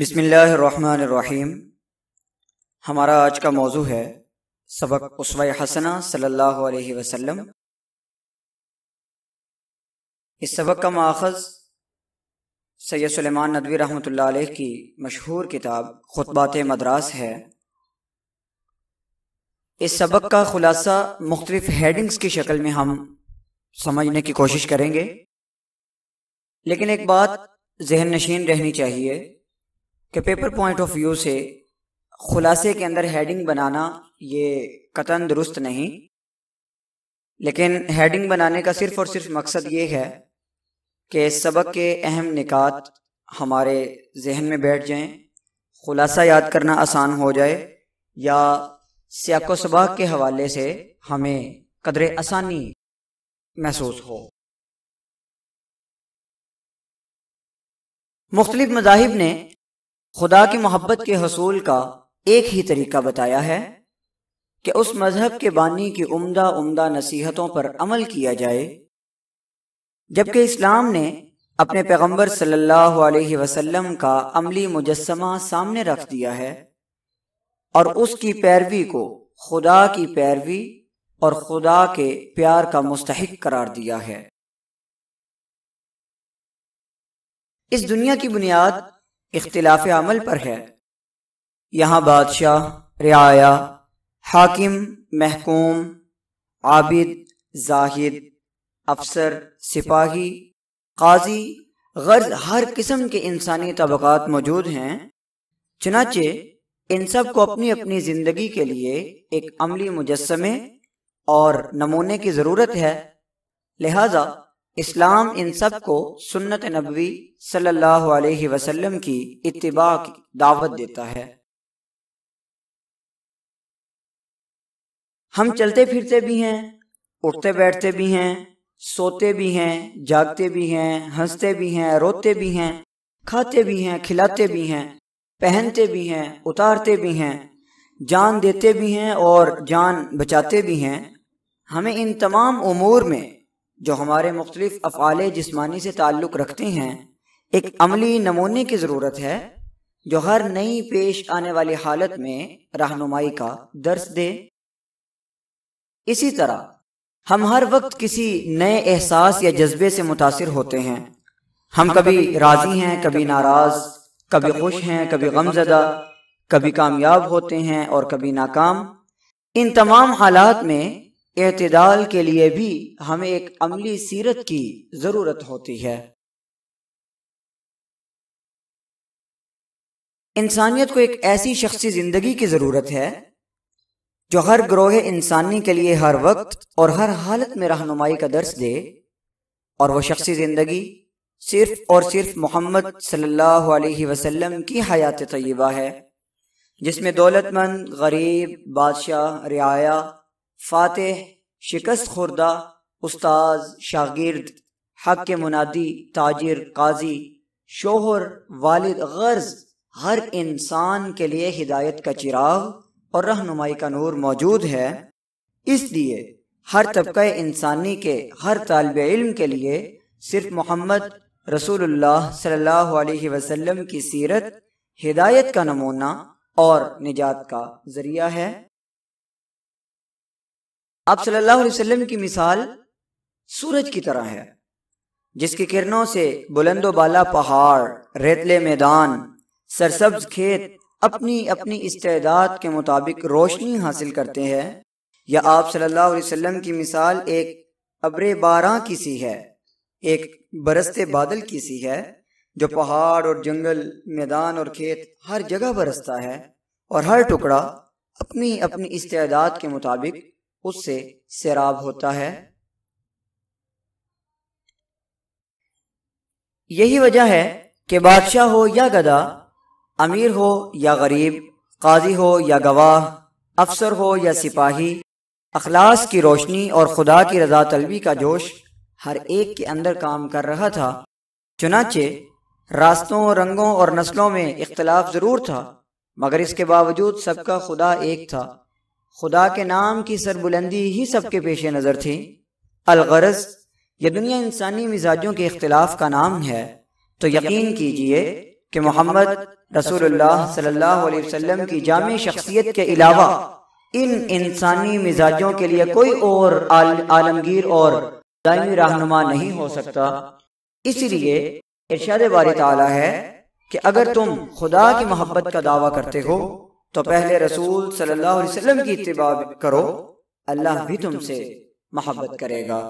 बिसमीम हमारा आज का मौजू है सबक उसव हसना सल्लल्लाहु अलैहि वसल्लम इस सबक का माखज़ सैयद सुलेमान नदवी अलैह की मशहूर किताब खुतबात मद्रास है इस सबक का खुलासा मुख्तलिफ हेडिंग्स की शक्ल में हम समझने की कोशिश करेंगे लेकिन एक बात जहन नशीन रहनी चाहिए कि पेपर पॉइंट ऑफ व्यू से खुलासे के अंदर हेडिंग बनाना ये कतन दुरुस्त नहीं लेकिन हेडिंग बनाने का सिर्फ और सिर्फ मकसद ये है कि सबक के अहम निकात हमारे जहन में बैठ जाएं, खुलासा याद करना आसान हो जाए या सियाको सबाक के हवाले से हमें कदर आसानी महसूस हो मुख्तलिफ मजाहिब ने खुदा की मोहब्बत के हसूल का एक ही तरीका बताया है कि उस मजहब के बानी की उम्दा उम्दा नसीहतों पर अमल किया जाए जबकि इस्लाम ने अपने पैगंबर सल्लल्लाहु अलैहि वसल्लम का अमली मुजस्मा सामने रख दिया है और उसकी पैरवी को खुदा की पैरवी और खुदा के प्यार का मुस्तक करार दिया है इस दुनिया की बुनियाद इख्तलाफ अमल पर है यहाँ बादशाह रियाया हाकिम महकूम आबिद जाहिद अफसर सिपाही काजी गर्ज हर किस्म के इंसानी तबक़ात मौजूद हैं चनाचे इन सब को अपनी अपनी ज़िंदगी के लिए एक अमली मुजस्मे और नमूने की ज़रूरत है लिहाजा इस्लाम इन सब को सुन्नत नबी सल्लल्लाहु अलैहि वसल्लम की इतबा की दावत देता है हम चलते फिरते भी हैं उठते बैठते भी हैं सोते भी हैं जागते भी हैं हंसते भी हैं रोते भी हैं खाते भी हैं खिलाते भी हैं पहनते भी हैं उतारते भी हैं जान देते भी हैं और जान बचाते भी हैं हमें इन तमाम उमूर में जो हमारे मुख्तलिफ अफ़ाल जिसमानी से ताल्लुक़ रखते हैं एक अमली नमूने की ज़रूरत है जो हर नई पेश आने वाली हालत में रहनुमाई का दर्स दे इसी तरह हम हर वक्त किसी नए एहसास या जज्बे से मुतासर होते हैं हम कभी राजी हैं कभी नाराज कभी खुश हैं कभी गमजदा कभी कामयाब होते हैं और कभी नाकाम इन तमाम हालात में अतदाल के लिए भी हमें एक अमली सीरत की ज़रूरत होती है इंसानियत को एक ऐसी शख्सी ज़िंदगी की ज़रूरत है जो हर ग्रोह इंसानी के लिए हर वक्त और हर हालत में रहनुमाई का दर्श दे और वह शख्सी ज़िंदगी सिर्फ और सिर्फ मोहम्मद सल्लल्लाहु अलैहि वसल्लम की हयात तय्यबा है जिसमें दौलतमंद गरीब बादशाह रियाया फातेह शिकस्त खुर्दा उस्ताज शागिर्द हक के मुनादी ताजिर काजी शोहर वालिद गर्ज हर इंसान के लिए हिदायत का चिराग और रहनुमाई का नूर मौजूद है इसलिए हर तबके इंसानी के हर तालब इल्म के लिए सिर्फ मोहम्मद रसूलुल्लाह सल्लल्लाहु अलैहि वसल्लम की सीरत हिदायत का नमूना और निजात का जरिया है आप सल्लल्लाहु अलैहि वसल्लम की मिसाल सूरज की तरह है जिसकी किरणों से बुलंदो बाला पहाड़ रेतले मैदान सरसब्ज खेत अपनी अपनी इस्तेदाद के मुताबिक रोशनी हासिल करते हैं या आप सल्लल्लाहु अलैहि वसल्लम की मिसाल एक अबरे बारह की सी है एक बरसते बादल की सी है जो पहाड़ और जंगल मैदान और खेत हर जगह बरसता है और हर टुकड़ा अपनी अपनी इस्तेदाद के मुताबिक उससे सैराब होता है यही वजह है कि बादशाह हो या गदा अमीर हो या गरीब काजी हो या गवाह अफसर हो या सिपाही अखलास की रोशनी और खुदा की रजा तलबी का जोश हर एक के अंदर काम कर रहा था चुनाचे रास्तों रंगों और नस्लों में इख्तलाफ ज़रूर था मगर इसके बावजूद सबका खुदा एक था खुदा के नाम की सरबुलंदी ही सबके पेश नज़र थी अलगरज यह दुनिया इंसानी मिजाजों के अख्तिलाफ का नाम है तो यकीन कीजिए कि मोहम्मद रसूल सल्लल्लाहु की जाम शख्सियत के अलावा इन इंसानी मिजाजों के लिए कोई और आल, आलमगीर और दायमी रहनुमा नहीं हो सकता इसलिए इर्शाद बारी ताला है कि अगर तुम खुदा की मोहब्बत का दावा करते हो तो, तो पहले रसूल सल्लल्लाहु अलैहि वसल्लम की इतबा करो अल्लाह भी तुमसे मोहब्बत करेगा